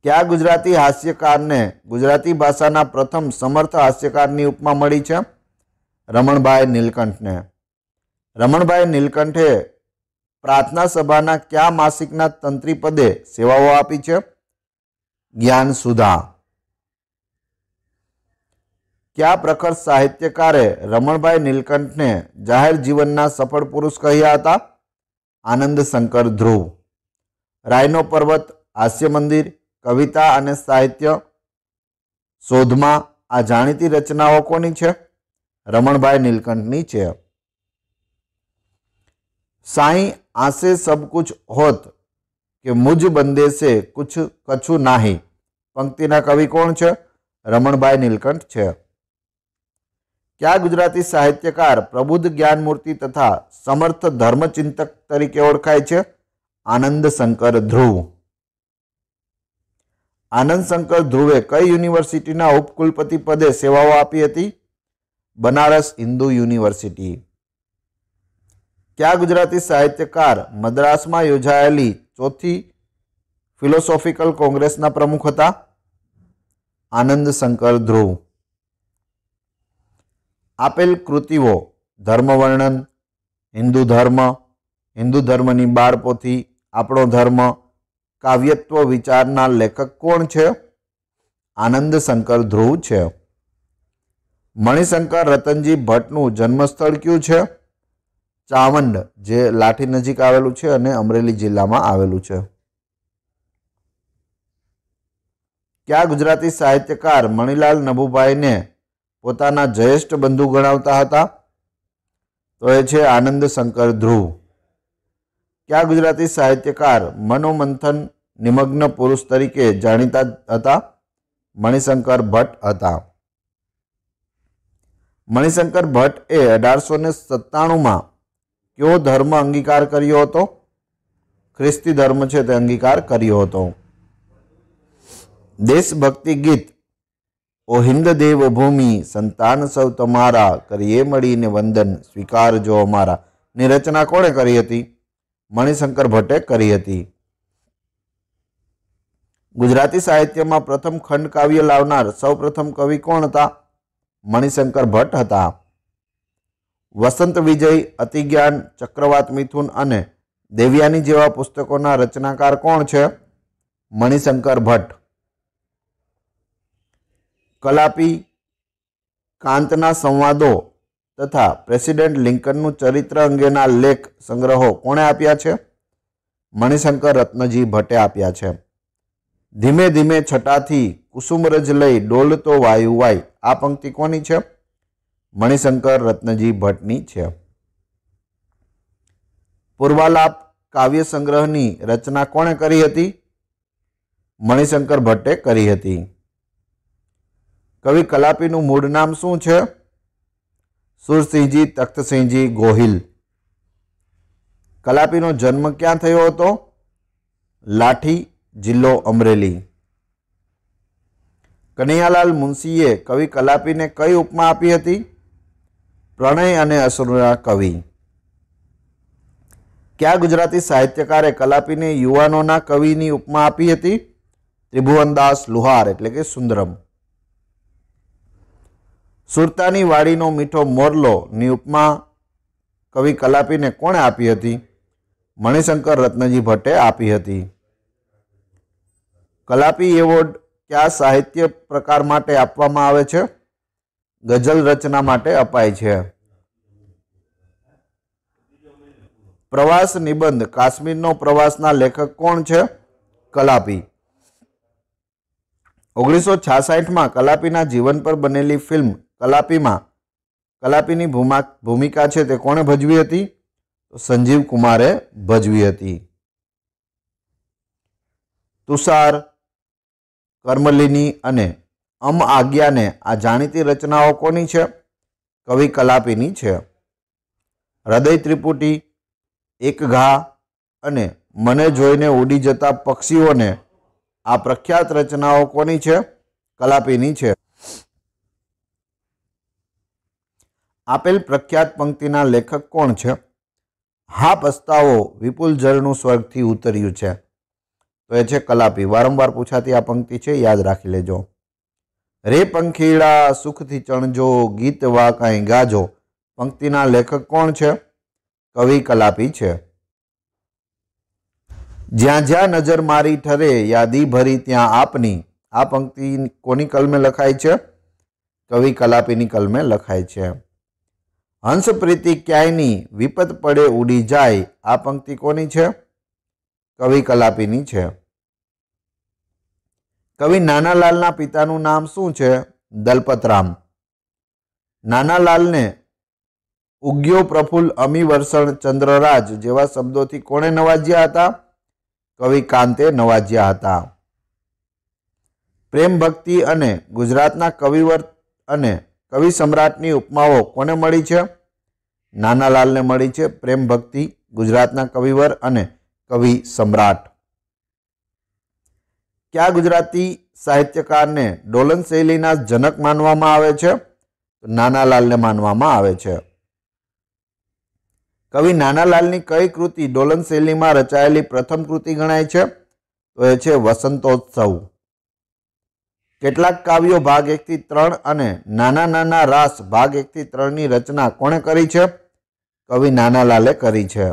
[SPEAKER 1] કયા ગુજરાતી હાસ્યકારને ગુજરાતી ભાષાના પ્રથમ સમર્થ હાસ્યકારની ઉપમા મળી છે રમણભાઈ નીલકંઠને રમણભાઈ નીલકંઠે પ્રાર્થના સભાના કયા માસિકના તંત્રી પદે સેવાઓ આપી છે જ્ઞાન સુધા કયા પ્રખર સાહિત્યકારે રમણભાઈ નીલકંઠને જાહેર જીવનના સફળ પુરુષ કહ્યા હતા આનંદ શંકર ધ્રુવ રાયનો પર્વત હાસ્ય મંદિર કવિતા અને સાહિત્ય શોધમાં આ જાણીતી રચનાઓ કોની છે રમણભાઈ નીલકંઠની છે સાંઈ आसे सब कुछ होत કે મુજ બંદે સે કુછ કછું નાહી પંક્તિના કવિ કોણ છે રમણભાઈ નીલકંઠ છે ક્યાં ગુજરાતી સાહિત્યકાર પ્રબુદ્ધ જ્ઞાનમૂર્તિ તથા સમર્થ ધર્મચિંતક તરીકે ઓળખાય છે આનંદ શંકર ધ્રુવ આનંદ શંકર ધ્રુવે કઈ યુનિવર્સિટીના ઉપકુલપતિ પદે સેવાઓ આપી હતી બનારસ હિન્દુ યુનિવર્સિટી કયા ગુજરાતી સાહિત્યકાર મદ્રાસમાં યોજાયેલી ચોથી ફિલોસોફિકલ કોંગ્રેસના પ્રમુખ હતા આનંદ શંકર ધ્રુવ આપેલ કૃતિઓ ધર્મવર્ણન હિન્દુ ધર્મ હિન્દુ ધર્મની બાર આપણો ધર્મ કાવ્યત્વ વિચારના લેખક કોણ છે આનંદ શંકર ધ્રુવ છે મણિશંકર રતનજી ભટ્ટનું જન્મસ્થળ કયું છે ચાવંડ જે લાઠી નજીક આવેલું છે અને અમરેલી જિલ્લામાં આવેલું છે ક્યાં ગુજરાતી સાહિત્યકાર મણિલાલ નભુભાઈને પોતાના જ્યેષ્ઠ બંધુ ગણાવતા હતા તો એ છે આનંદ શંકર ધ્રુવ ક્યાં ગુજરાતી સાહિત્યકાર મનોમંથન નિમગ્ન પુરુષ તરીકે જાણીતા હતા મણિશંકર ભટ્ટ હતા મણિશંકર ભટ્ટ એ અઢારસો ને સત્તાણુંમાં કયો ધર્મ અંગીકાર કર્યો હતો ખ્રિસ્તી ધર્મ છે તે અંગીકાર કર્યો હતો દેશભક્તિ ગીત ઓ હિન્દ દેવ ભૂમિ સંતાન સૌ તમારા કરીએ મળીને વંદન સ્વીકારજો અમારા ની રચના કોણે કરી હતી મણિશંકર ભટ્ટે કરી હતી ગુજરાતી સાહિત્યમાં પ્રથમ ખંડ કાવ્ય લાવનાર સૌપ્રથમ કવિ કોણ હતા મણિશંકર ભટ્ટ હતા વસંત વિજય અતિજ્ઞાન ચક્રવાત મિથુન અને દેવ્યાની જેવા પુસ્તકોના રચનાકાર કોણ છે મણિશંકર ભટ્ટ કલાપી કાંતના સંવાદો તથા પ્રેસિડેન્ટ લિંકનનું ચરિત્ર અંગેના લેખ સંગ્રહો કોણે આપ્યા છે મણિશંકર રત્નજી ભટ્ટે આપ્યા છે ધીમે ધીમે છટાથી કુસુમરજ લઈ ડોલતો વાયુ વાય આ પંક્તિ કોની છે મણિશંકર રત્નજી ભટ્ટની છે પૂર્વાલાપ કાવ્ય સંગ્રહની રચના કોણે કરી હતી મણિશંકર ભટ્ટે કરી હતી કવિ કલાપીનું મૂળ નામ શું છે સુરસિંહજી તખ્તસિંહજી ગોહિલ કલાપીનો જન્મ ક્યાં થયો હતો લાઠી જિલ્લો અમરેલી કનૈયાલાલ મુનશીએ કવિ કલાપીને કઈ ઉપમા આપી હતી પ્રણય અને અસુરના કવિ કયા ગુજરાતી સાહિત્યકારે કલાપીને યુવાનોના કવિની ઉપમા આપી હતી ત્રિભુવનદાસ લુહાર એટલે કે સુંદરમ સુરતાની વાડીનો મીઠો મોરલોની ઉપમા કવિ કલાપીને કોણે આપી હતી મણિશંકર રત્નજી ભટ્ટે આપી હતી કલાપી એવોર્ડ કયા સાહિત્ય પ્રકાર માટે આપવામાં આવે છે ગઝલ રચના માટે અપાય છે પ્રવાસ નિબંધ કાશ્મીરનો પ્રવાસના લેખક કોણ છે કલાપી ઓગણીસો છાસઠમાં કલાપીના જીવન પર બનેલી ફિલ્મ કલાપીમાં કલાપીની ભૂમિકા છે તે કોણે ભજવી હતી સંજીવ કુમારે ભજવી હતી તુષાર કર્મલિની અને અમ આજ્ઞાને આ જાણીતી રચનાઓ કોની છે કવિ કલાપીની છે હૃદય ત્રિપુટી એક ઘા અને મને જોઈને ઉડી જતા પક્ષીઓને આ પ્રખ્યાત રચનાઓ કોની છે કલાપીની છે આપેલ પ્રખ્યાત પંક્તિના લેખક કોણ છે હા પસ્તાવો વિપુલ જળનું સ્વર્ગથી ઉતર્યું છે તો એ છે કલાપી વારંવાર પૂછાતી આ પંક્તિ છે યાદ રાખી લેજો રે પંખીડા સુખથી ચણજો ગીત વા કાંઈ ગાજો પંક્તિના લેખક કોણ છે કવિ કલાપી છે જ્યાં જ્યાં નજર મારી ઠરે યાદી ભરી ત્યાં આપની આ પંક્તિ કોની કલમે લખાય છે કવિ કલાપીની કલમે લખાય છે હંસ પ્રીતિ ક્યાંયની વિપત પડે ઉડી જાય આ પંક્તિ કોની છે કવિ કલાપીની છે કવિ નાનાલાલના પિતાનું નામ શું છે દલપતરામ નાનાલાલને ઉગ્યો પ્રફુલ્લ અમીવર્ષણ ચંદ્રરાજ જેવા શબ્દોથી કોણે નવાજ્યા હતા કવિ કાંતે નવાજ્યા હતા પ્રેમ ભક્તિ અને ગુજરાતના કવિવર અને કવિ સમ્રાટની ઉપમાઓ કોને મળી છે નાનાલાલને મળી છે પ્રેમ ભક્તિ ગુજરાતના કવિવર અને કવિ સમ્રાટ કે ગુજરાતી સાહિત્યકારને ડોલન શૈલીના જનક માનવામાં આવે છે નાનાલાલને માનવામાં આવે છે કવિ નાનાલાલની કઈ કૃતિ ડોલન શૈલીમાં રચાયેલી પ્રથમ કૃતિ ગણાય છે તો એ છે વસંતોત્સવ કેટલાક કાવ્યો ભાગ એકથી ત્રણ અને નાના નાના રાસ ભાગ એકથી ત્રણની રચના કોણે કરી છે કવિ નાનાલાલે કરી છે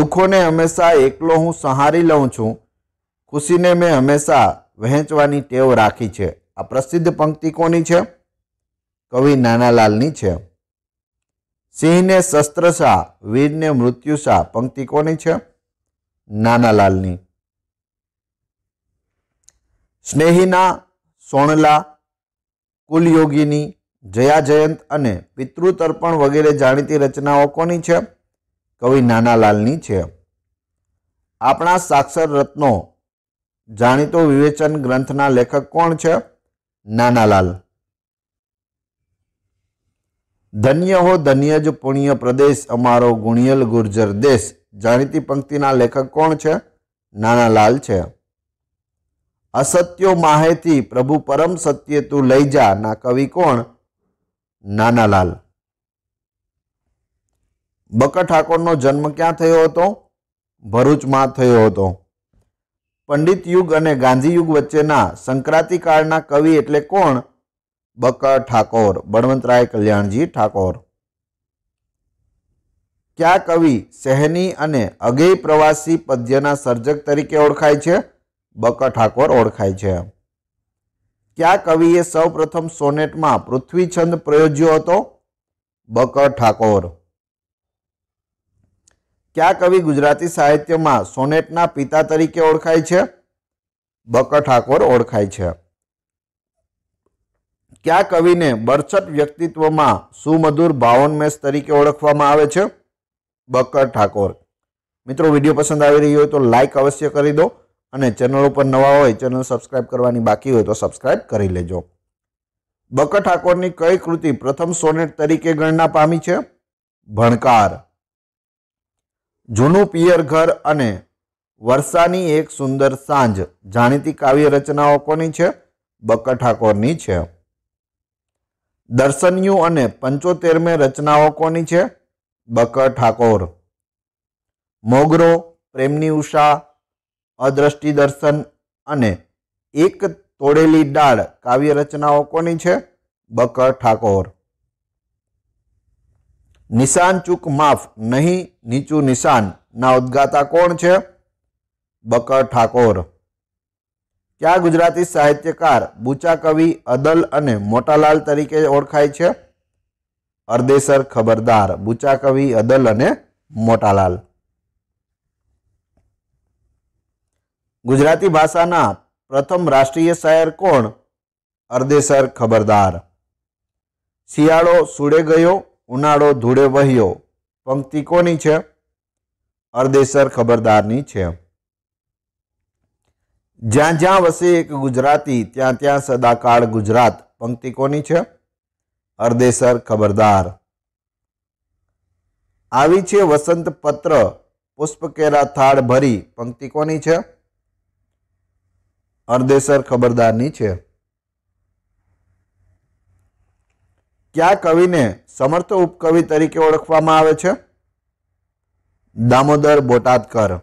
[SPEAKER 1] દુઃખોને હંમેશા એકલો હું સહારી લઉં છું ખુશીને મેં હંમેશા વહેંચવાની ટેવ રાખી છે આ પ્રસિદ્ધ પંક્તિ કોની છે કવિ નાનાલાલની છે સિંહને શસ્ત્રશાહ વીરને મૃત્યુશાહ પંક્તિ કોની છે નાનાલાલની સ્નેહીના સોણલા કુલયોગીની જયા જયંત અને પિતૃતર્પણ વગેરે જાણીતી રચનાઓ કોની છે કવિ નાનાલાલની છે આપણા સાક્ષર રત્નો જાણીતો વિવેચન ગ્રંથના લેખક કોણ છે નાનાલાલ ધન્ય હો ધન્ય જ પુણ્ય પ્રદેશ અમારો ગુણિયલ ગુર્જર દેશ જાણીતી પંક્તિના લેખક કોણ છે નાનાલાલ છે અસત્યો માહેથી પ્રભુ પરમ સત્ય તું લઈ જા ના કવિ કોણ નાનાલાલ બકા ઠાકોરનો જન્મ ક્યાં થયો હતો ભરૂચમાં થયો હતો પંડિત યુગ અને ગાંધી યુગ વચ્ચેના સંક્રાંતિકાળના કવિ એટલે કોણ બક ઠાકોર બળવંતરાય કલ્યાણજી ઠાકોર કયા કવિ સહેની અને અગેય પ્રવાસી પદ્યના સર્જક તરીકે ઓળખાય છે બક ઠાકોર ઓળખાય છે કયા કવિએ સૌપ્રથમ સોનેટમાં પૃથ્વીછંદ પ્રયોજ્યો હતો બક ઠાકોર કયા કવિ ગુજરાતી સાહિત્યમાં સોનેટના પિતા તરીકે ઓળખાય છે બક ઠાકોર ઓળખાય છે કયા કવિને બરછટ વ્યક્તિત્વમાં સુમધુર ભાવનમેશ તરીકે ઓળખવામાં આવે છે બકર ઠાકોર મિત્રો વિડીયો પસંદ આવી રહ્યો હોય તો લાઇક અવશ્ય કરી દો અને ચેનલ ઉપર નવા હોય ચેનલ સબસ્ક્રાઇબ કરવાની બાકી હોય તો સબસ્ક્રાઇબ કરી લેજો બકર ઠાકોરની કઈ કૃતિ પ્રથમ સોનેટ તરીકે ગણના પામી છે ભણકાર જૂનું પિયર ઘર અને વર્ષાની એક સુંદર સાંજ જાણીતી કાવ્ય રચનાઓ કોની છે બકર ઠાકોરની છે દર્શન્યુ અને પંચોતેરમે રચનાઓ કોની છે બકર ઠાકોર મોગરો પ્રેમની ઉષા અદ્રષ્ટિ દર્શન અને એક તોડેલી ડાળ કાવ્ય રચનાઓ કોની છે બકર ઠાકોર નિશાન ચૂક માફ નહીં નીચું નિશાન ના ઉદ્ગાતા કોણ છે બકર ઠાકોર ક્યાં ગુજરાતી સાહિત્યકાર બુચા કવિ અદલ અને મોટાલાલ તરીકે ઓળખાય છે અરદેસર ખબરદાર બુચા કવિ અદલ અને મોટાલાલ ગુજરાતી ભાષાના પ્રથમ રાષ્ટ્રીય શાયર કોણ અરદેસર ખબરદાર શિયાળો સૂડે ગયો ઉનાળો ધૂળે વહ્યો પંક્તિ કોની છે અરદેસર ખબરદારની છે જ્યાં જ્યાં વસે એક ગુજરાતી ત્યાં ત્યાં સદાકાળ ગુજરાત પંક્તિ કોની છે અરદેસર ખબરદાર આવી છે વસંત પત્ર પુષ્પકેરા થાળ ભરી પંક્તિ કોની છે અરદેસર ખબરદારની છે કયા કવિને સમર્થ ઉપકવિ તરીકે ઓળખવામાં આવે છે દામોદર બોટાદકર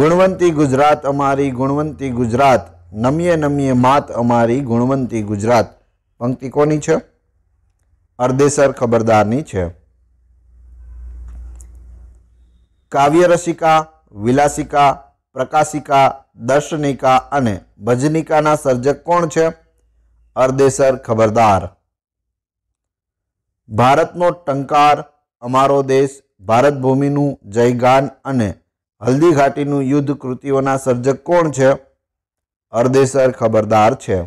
[SPEAKER 1] ગુણવંતી ગુજરાત અમારી ગુણવંતી ગુજરાત નમીએ નમીએ માત અમારી ગુણવંતી ગુજરાત પંક્તિ કોની છે અર્ધેસર ખબરદારની છે કાવ્યરસિકા વિલાસિકા પ્રકાશિકા દર્શનિકા અને ભજનિકાના સર્જક કોણ છે અરદેસર ખબરદાર ભારતનો ટંકાર અમારો દેશ ભારત ભૂમિનું જયગાન અને હલ્દીઘાટીનું યુદ્ધ કૃતિઓના સર્જક કોણ છે અરદેસર ખબરદાર છે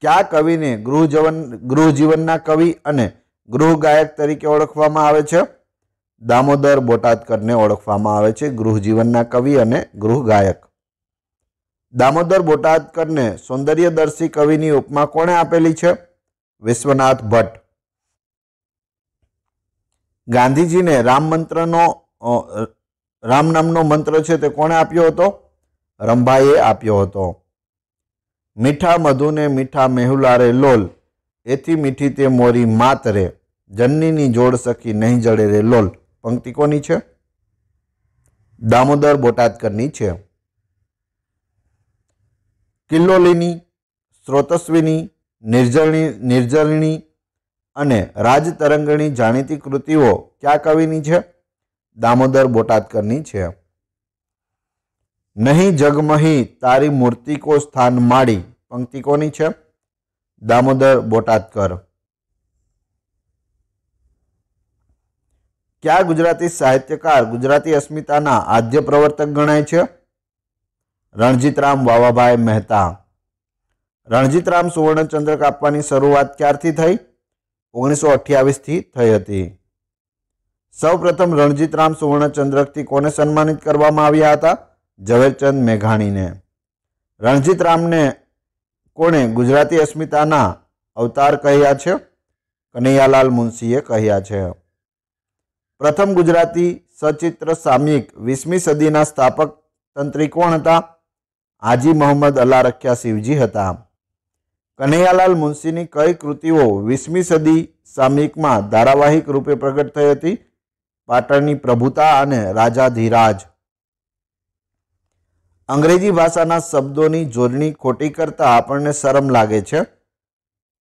[SPEAKER 1] કયા કવિને ગૃહજીવન ગૃહજીવનના કવિ અને ગૃહગાયક તરીકે ઓળખવામાં આવે છે દામોદર બોટાદકરને ઓળખવામાં આવે છે ગૃહજીવનના કવિ અને ગૃહગાયક ગાયક દામોદર બોટાદકરને સૌંદર્યદર્શી કવિની ઉપમા કોણે આપેલી છે વિશ્વનાથ ભટ્ટ ગાંધીજીને રામ મંત્રનો રામ નામનો મંત્ર છે તે કોણે આપ્યો હતો રંભાએ આપ્યો હતો મીઠા મધુને મીઠા મેહુલારે લોલ એથી મીઠી તે મોરી માત રે જનનીની જોડ સખી નહીં જડે રે લોલ પંક્તિ કોની છે દામોદર બોટાદકરની છે કિલ્લોલીની સ્રોતસ્વીની નિર્જળી નિર્જળણી અને રાજતરંગણી જાણીતી કૃતિઓ ક્યાં કવિની છે દામોદર બોટાદકરની છે નહીં જગમહી તારી મૂર્તિકો સ્થાન માડી પંક્તિ કોની છે દામોદર બોટાદકર ક્યાં ગુજરાતી સાહિત્યકાર ગુજરાતી અસ્મિતાના આદ્ય પ્રવર્તક ગણાય છે રણજીતરામ વાવાભાઈ મહેતા રણજીતરામ સુવર્ણચંદ્રક આપવાની શરૂઆત ક્યારથી થઈ ઓગણીસો અઠ્યાવીસથી થઈ હતી સૌપ્રથમ રણજીતરામ સુવર્ણચંદ્રકથી કોને સન્માનિત કરવામાં આવ્યા હતા ઝવેરચંદ મેઘાણીને રણજીતરામને કોણે ગુજરાતી અસ્મિતાના અવતાર કહ્યા છે કનૈયાલાલ મુનશીએ કહ્યા છે પ્રથમ ગુજરાતી સચિત્ર સામયિક વીસમી સદીના સ્થાપક તંત્રી કોણ હતા આજી મોહમ્મદ અલ્લા રખ્યા શિવજી હતા કનૈયાલાલ મુનશીની કઈ કૃતિઓ વીસમી સદી સામયિકમાં ધારાવાહિક રૂપે પ્રગટ થઈ હતી પાટણની પ્રભુતા અને રાજાધિરાજ અંગ્રેજી ભાષાના શબ્દોની જોડણી ખોટી કરતાં આપણને શરમ લાગે છે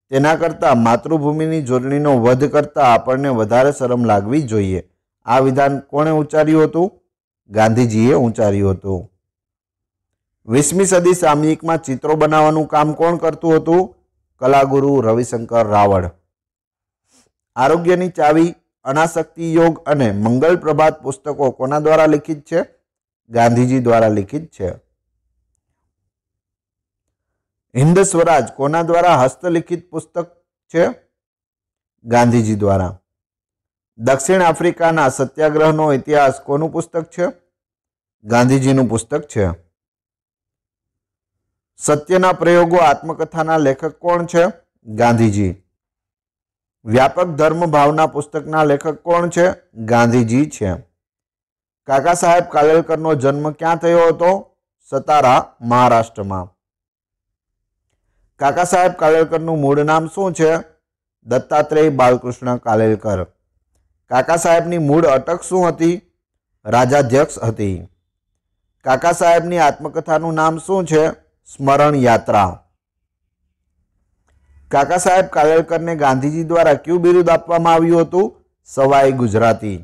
[SPEAKER 1] તેના કરતાં માતૃભૂમિની જોડણીનો વધ કરતાં આપણને વધારે શરમ લાગવી જોઈએ આ વિધાન કોણે ઉચ્ચાર્યું હતું ગાંધીજીએ ઉચ્ચાર્યું હતું વીસમી સદી સામયિકમાં ચિત્રો બનાવવાનું કામ કોણ કરતું હતું કલાગુરુ રવિશંકર રાવળ આરોગ્યની ચાવી અનાશક્તિ યોગ અને મંગલ પ્રભાત પુસ્તકો કોના દ્વારા લિખિત છે ગાંધીજી દ્વારા લિખિત છે હિન્દ સ્વરાજ કોના દ્વારા હસ્તલિખિત પુસ્તક છે ગાંધીજી દ્વારા દક્ષિણ આફ્રિકાના સત્યાગ્રહનો ઇતિહાસ કોનું પુસ્તક છે ગાંધીજીનું પુસ્તક છે સત્યના પ્રયોગો આત્મકથાના લેખક કોણ છે ગાંધીજી વ્યાપક ધર્મ ભાવના પુસ્તકના લેખક કોણ છે ગાંધીજી છે કાકા સાહેબ કાલેલકરનો જન્મ ક્યાં થયો હતો સતારા મહારાષ્ટ્રમાં કાકા સાહેબ કાલેલકરનું મૂળ નામ શું છે દત્તાત્રેય બાલકૃષ્ણ કાલેલકર કાકા સાહેબની મૂળ અટક શું હતી રાજાધ્યક્ષ હતી કાકા સાહેબની આત્મકથાનું નામ શું છે સ્મરણ યાત્રા કાકા સાહેબ કાલેલકરને ગાંધીજી દ્વારા કયું બિરુદ આપવામાં આવ્યું હતું સવાઈ ગુજરાતી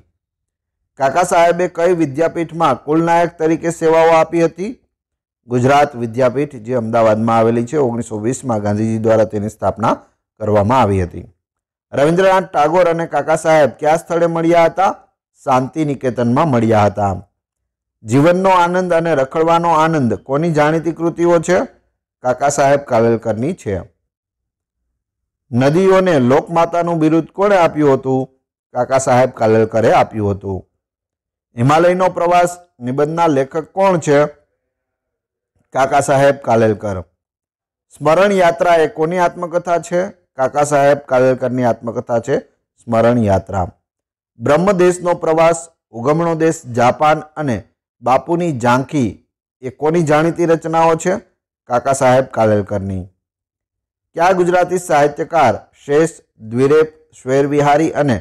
[SPEAKER 1] કાકા સાહેબે કઈ વિદ્યાપીઠમાં કુલનાયક તરીકે સેવાઓ આપી હતી ગુજરાત વિદ્યાપીઠ જે અમદાવાદમાં આવેલી છે ઓગણીસો વીસમાં ગાંધીજી દ્વારા તેની સ્થાપના કરવામાં આવી હતી રવિન્દ્રનાથ ટાગોર અને કાકા સાહેબ કયા સ્થળે મળ્યા હતા શાંતિ નિકેતનમાં મળ્યા હતા જીવનનો આનંદ અને રખડવાનો આનંદ કોની જાણીતી કૃતિઓ છે કાકા સાહેબ કાવેલકરની છે નદીઓને લોકમાતાનું બિરુદ કોણે આપ્યું હતું કાકા સાહેબ કાલેલકરે આપ્યું હતું હિમાલયનો પ્રવાસ નિબંધના લેખક કોણ છે કાકા સાહેબ કાલેલકર સ્મરણ યાત્રા એ કોની આત્મકથા છે કાકા સાહેબ કાલેલકરની આત્મકથા છે સ્મરણ યાત્રા બ્રહ્મદેશનો પ્રવાસ ઉગમણો દેશ જાપાન અને બાપુની ઝાંખી એ કોની જાણીતી રચનાઓ છે કાકા સાહેબ કાલેલકરની ક્યાં ગુજરાતી સાહિત્યકાર શેષ દ્વિરેપ શ્વેરવિહારી અને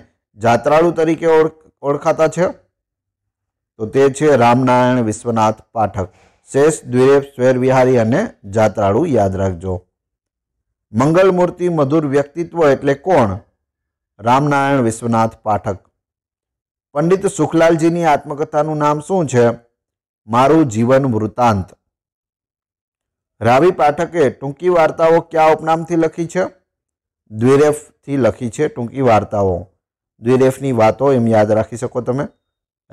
[SPEAKER 1] જાત્રાળુ તરીકે ઓળખાતા છે તો તે છે રામનારાયણ વિશ્વનાથ પાઠક શેષ દ્વિરેપ સ્વેરવિહારી અને જાત્રાળુ યાદ રાખજો મંગલમૂર્તિ મધુર વ્યક્તિત્વ એટલે કોણ રામનારાયણ વિશ્વનાથ પાઠક પંડિત સુખલાલજીની આત્મકથાનું નામ શું છે મારું જીવન વૃતાંત રાવી પાઠકે ટૂંકી વાર્તાઓ કયા ઉપનામથી લખી છે દ્વિરેફથી લખી છે ટૂંકી વાર્તાઓ દ્વિરેફની વાતો એમ યાદ રાખી શકો તમે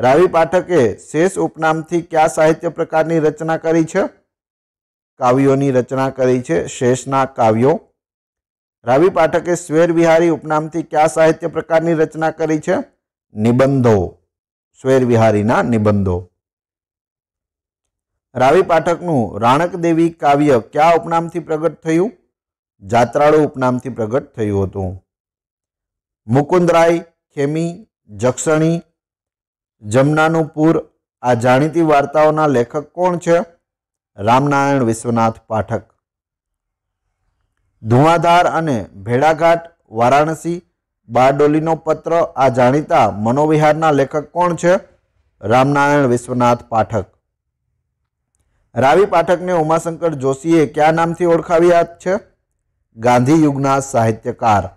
[SPEAKER 1] રાવી પાઠકે શેષ ઉપનામથી કયા સાહિત્ય પ્રકારની રચના કરી છે કાવ્યોની રચના કરી છે શેષના કાવ્યો રાવી પાઠકે સ્વેર વિહારી ઉપનામથી કયા સાહિત્ય પ્રકારની રચના કરી છે નિબંધો સ્વેર વિહારીના નિબંધો રાવી પાઠકનું રાણકદેવી કાવ્ય કયા ઉપનામથી પ્રગટ થયું જાત્રાળુ ઉપનામથી પ્રગટ થયું હતું મુકુંદરાય ખેમી જક્ષણી જમનાનું પૂર આ જાણીતી વાર્તાઓના લેખક કોણ છે રામનારાયણ વિશ્વનાથ પાઠક ધુઆધાર અને ભેડાઘાટ વારાણસી બારડોલીનો પત્ર આ જાણીતા મનોવિહારના લેખક કોણ છે રામનારાયણ વિશ્વનાથ પાઠક રાવી પાઠકને ઉમાશંકર જોશીએ કયા નામથી ઓળખાવ્યા છે ગાંધી યુગના સાહિત્યકાર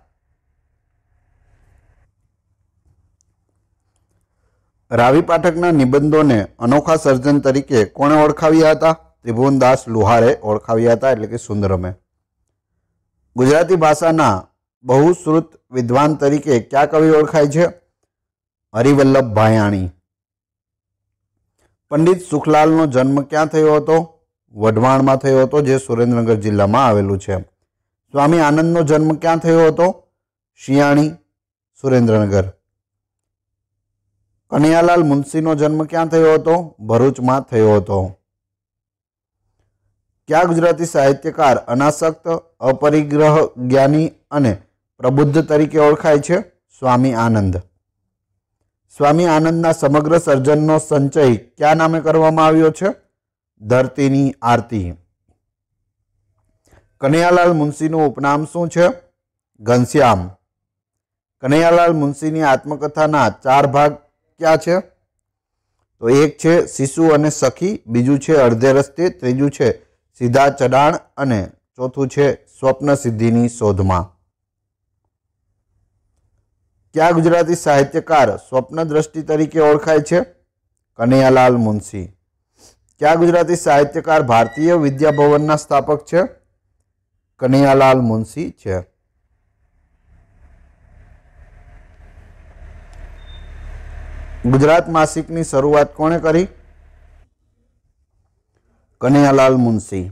[SPEAKER 1] રાવી પાઠકના નિબંધોને અનોખા સર્જન તરીકે કોણે ઓળખાવ્યા હતા ત્રિભુવનદાસ લુહારે ઓળખાવ્યા હતા એટલે કે સુંદરમે ગુજરાતી ભાષાના બહુશ્રુત વિદ્વાન તરીકે કયા કવિ ઓળખાય છે હરિવલ્લભ ભાયાણી પંડિત સુખલાલનો જન્મ ક્યાં થયો હતો વઢવાણમાં થયો હતો જે સુરેન્દ્રનગર જિલ્લામાં આવેલું છે સ્વામી આનંદનો જન્મ ક્યાં થયો હતો શિયાણી સુરેન્દ્રનગર કનિયાલાલ મુનશીનો જન્મ ક્યાં થયો હતો ભરૂચમાં થયો હતો ક્યાં ગુજરાતી સાહિત્યકાર અનાસક્ત અપરિગ્રહ જ્ઞાની અને પ્રબુદ્ધ તરીકે ઓળખાય છે સ્વામી આનંદ સ્વામી આનંદના સમગ્ર સર્જનનો સંચય ક્યાં નામે કરવામાં આવ્યો છે ધરતીની આરતી કનૈયાલાલ મુનશીનું ઉપનામ શું છે ઘનશ્યામ કનૈયાલાલ મુનશીની આત્મકથાના ચાર ભાગ ક્યાં છે તો એક છે શિશુ અને સખી બીજું છે અડધે રસ્તે ત્રીજું છે સીધા ચડાણ અને ચોથું છે સ્વપ્ન સિદ્ધિની શોધમાં કયા ગુજરાતી સાહિત્યકાર સ્વપ્ન દ્રષ્ટિ તરીકે ઓળખાય છે કનૈયાલાલ મુનશી કયા ગુજરાતી સાહિત્યકાર ભારતીય વિદ્યાભવનના સ્થાપક છે કનૈયાલાલ મુનશી છે ગુજરાત માસિકની શરૂઆત કોણે કરી કનૈયાલાલ મુનશી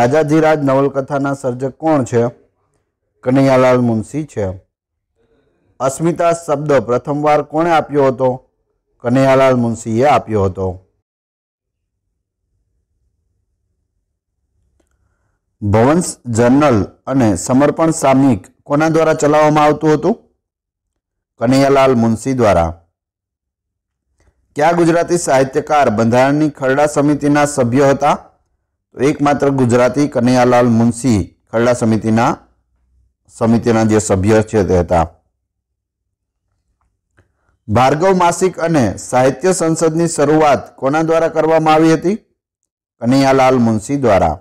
[SPEAKER 1] રાજાધિરાજ નવલકથાના સર્જક કોણ છે કનૈયાલાલ મુનશી છે અસ્મિતા શબ્દ પ્રથમવાર કોણે આપ્યો હતો કનૈયાલાલ મુનશીએ આપ્યો હતો ભવંશ જર્નલ અને સમર્પણ સામિક કોના દ્વારા ચલાવવામાં આવતું હતું કનૈયાલાલ મુનશી દ્વારા કયા ગુજરાતી સાહિત્યકાર બંધારણની ખરડા સમિતિના સભ્ય હતા તો એકમાત્ર ગુજરાતી કનૈયાલાલ મુનશી ખરડા સમિતિના સમિતિના જે સભ્ય છે તે હતા ભાર્ગવ માસિક અને સાહિત્ય સંસદની શરૂઆત કોના દ્વારા કરવામાં આવી હતી કનૈયાલાલ મુનશી દ્વારા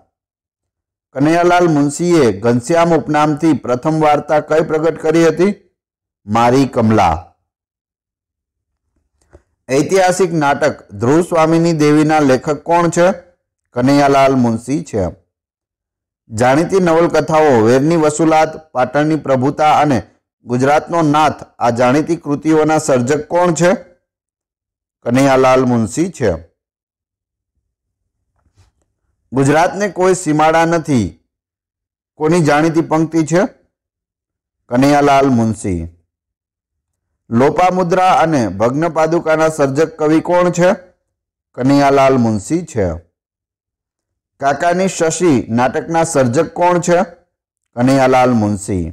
[SPEAKER 1] કનૈયાલાલ મુનશીએ ઘનશ્યામ ઉપનામથી પ્રથમ વાર્તા કઈ પ્રગટ કરી હતી મારી કમલા ઐતિહાસિક નાટક ધ્રુવ સ્વામીની દેવીના લેખક કોણ છે કનૈયાલાલ મુનશી છે જાણીતી નવલકથાઓ વેરની વસુલાત પાટણની પ્રભુતા અને ગુજરાતનો નાથ આ જાણીતી કૃતિઓના સર્જક કોણ છે કનૈયાલાલ મુનશી છે ગુજરાતને કોઈ સીમાડા નથી કોની જાણીતી પંક્તિ છે કનૈયાલાલ મુનશી લોપામુદ્રા અને ભગ્ન પાદુકાના સર્જક કવિ કોણ છે કનૈયાલાલ મુનશી છે કાકાની શશી નાટકના સર્જક કોણ છે કનૈયાલાલ મુનશી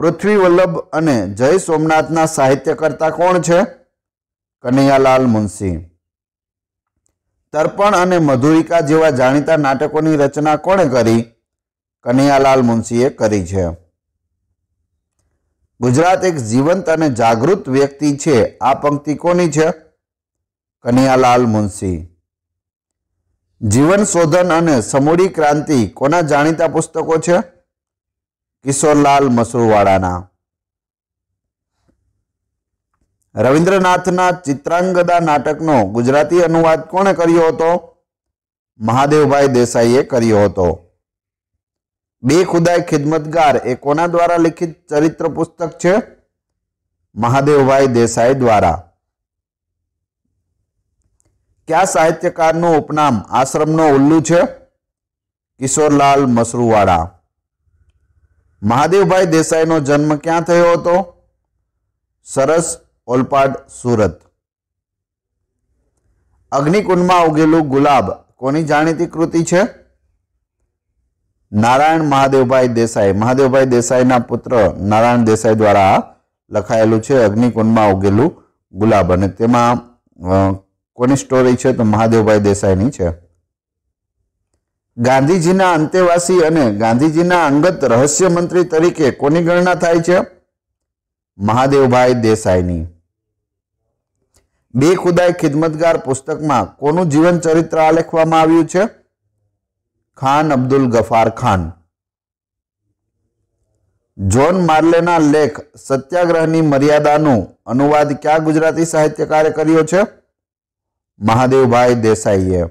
[SPEAKER 1] પૃથ્વી વલ્લભ અને જય સોમનાથના સાહિત્યકર્તા કોણ છે કનૈયાલાલ મુનશી તર્પણ અને મધુરિકા જેવા જાણીતા નાટકોની રચના કોણે કરી કનૈયાલાલ મુનશીએ કરી છે ગુજરાત એક જીવંત અને જાગૃત વ્યક્તિ છે આ પંક્તિ કોની છે કનૈયાલાલ મુનશી જીવન શોધન અને સમૂળી ક્રાંતિ કોના જાણીતા પુસ્તકો છે કિશોરલાલ મસુરવાડાના રવિન્દ્રનાથના ચિત્રાંગદા નાટકનો ગુજરાતી અનુવાદ કોણે કર્યો હતો મહાદેવભાઈ દેસાઈએ કર્યો હતો બે ખુદાય ખિદમતગાર એ કોના દ્વારા લિખિત ચરિત્ર પુસ્તક છે મહાદેવભાઈ દેસાઈ દ્વારા કયા સાહિત્યકારનું ઉપનામ આશ્રમનો ઉલ્લુ છે કિશોરલાલ મસરૂવાડા મહાદેવભાઈ દેસાઈનો જન્મ ક્યાં થયો હતો સરસ ઓલપાડ સુરત અગ્નિકુંડમાં ઉગેલું ગુલાબ કોની જાણીતી કૃતિ છે નારાયણ મહાદેવભાઈ દેસાઈ મહાદેવભાઈ દેસાઈના પુત્ર નારાયણ દેસાઈ દ્વારા લખાયેલું છે અગ્નિકુંડમાં ઉગેલું ગુલાબ અને તેમાં કોની સ્ટોરી છે તો મહાદેવભાઈ દેસાઈની છે ગાંધીજીના અંતેવાસી અને ગાંધીજીના અંગત રહસ્ય મંત્રી તરીકે કોની ગણના થાય છે મહાદેવભાઈ દેસાઈની બે ખુદાઈ ખિદમતગાર પુસ્તકમાં કોનું જીવન ચરિત્ર આલેખવામાં આવ્યું છે ખાન અબ્દુલ ગફાર ખાન જોન માર્લેના લેખ સત્યાગ્રહની મર્યાદાનું અનુવાદ ક્યાં ગુજરાતી સાહિત્યકારે કર્યો છે મહાદેવભાઈ દેસાઈએ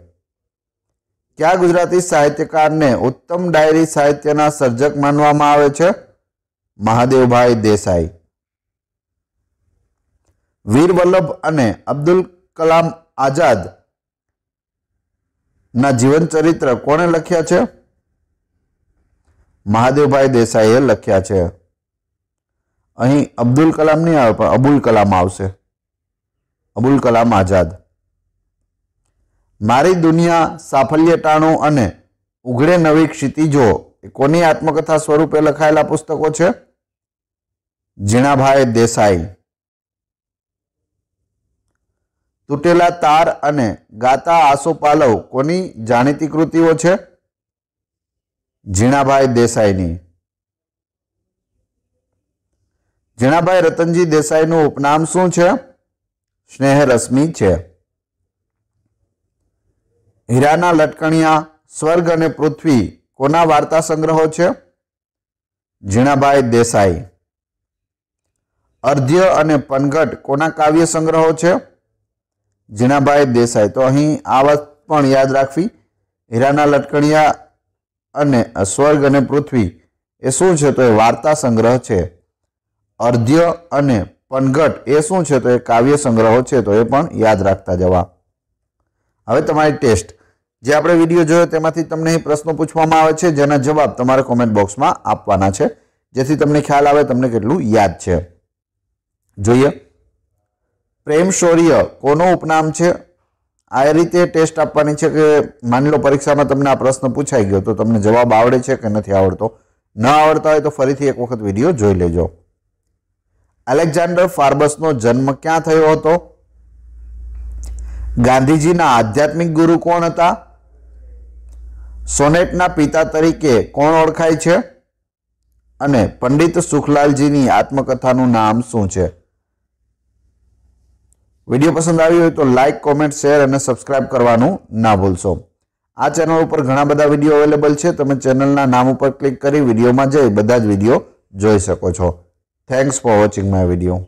[SPEAKER 1] કયા ગુજરાતી સાહિત્યકારને ઉત્તમ ડાયરી સાહિત્યના સર્જક માનવામાં આવે છે મહાદેવભાઈ દેસાઈ વીર વલ્લભ અને અબ્દુલ કલામ આઝાદ ના જીવન ચરિત્ર કોણે લખ્યા છે મહાદેવભાઈ દેસાઈએ લખ્યા છે અહીં અબ્દુલ કલામ નહીં આવે પણ અબુલ કલામ આવશે અબુલ કલામ આઝાદ મારી દુનિયા સાફલ્યટાણું અને ઉઘડે નવી ક્ષિતિજો એ કોની આત્મકથા સ્વરૂપે લખાયેલા પુસ્તકો છે ઝીણાભાઈ દેસાઈ તૂટેલા તાર અને ગાતા આસો પાલવ કોની જાણીતી કૃતિઓ છે ઝીણાભાઈ દેસાઈની ઝીણાભાઈ રતનજી દેસાઈનું ઉપનામ શું છે સ્નેહરશ્મિ છે હીરાના લટકણિયા સ્વર્ગ અને પૃથ્વી કોના વાર્તા સંગ્રહો છે ઝીણાભાઈ દેસાઈ અર્ધ્ય અને પનગટ કોના કાવ્ય સંગ્રહો છે ઝીણાભાઈ દેસાઈ તો અહીં આ વાત પણ યાદ રાખવી હીરાના લટકણિયા અને સ્વર્ગ અને પૃથ્વી એ શું છે તો એ વાર્તા સંગ્રહ છે અર્ધ્ય અને પનગટ એ શું છે તો એ કાવ્ય સંગ્રહો છે તો એ પણ યાદ રાખતા જવા હવે તમારી ટેસ્ટ જે આપણે વિડીયો જોયો તેમાંથી તમને અહીં પ્રશ્નો પૂછવામાં આવે છે જેના જવાબ તમારે કોમેન્ટ બોક્સમાં આપવાના છે જેથી તમને ખ્યાલ આવે તમને કેટલું યાદ છે જોઈએ પ્રેમ શૌર્ય કોનો ઉપનામ છે આ રીતે ટેસ્ટ આપવાની છે કે માની લો પરીક્ષામાં તમને આ પ્રશ્ન પૂછાઈ ગયો તો તમને જવાબ આવડે છે કે નથી આવડતો ન આવડતા હોય તો ફરીથી એક વખત વિડીયો જોઈ લેજો અલેક્ઝાન્ડર ફાર્બસનો જન્મ ક્યાં થયો હતો ગાંધીજીના આધ્યાત્મિક ગુરુ કોણ હતા સોનેટના પિતા તરીકે કોણ ઓળખાય છે અને પંડિત સુખલાલજીની આત્મકથાનું નામ શું છે વિડીયો પસંદ આવ્યો હોય તો લાઇક કોમેન્ટ શેર અને સબસ્ક્રાઇબ કરવાનું ના ભૂલશો આ ચેનલ ઉપર ઘણા બધા વિડીયો અવેલેબલ છે તમે ચેનલના નામ ઉપર ક્લિક કરી વિડીયોમાં જઈ બધા જ વિડીયો જોઈ શકો છો thanks for watching my video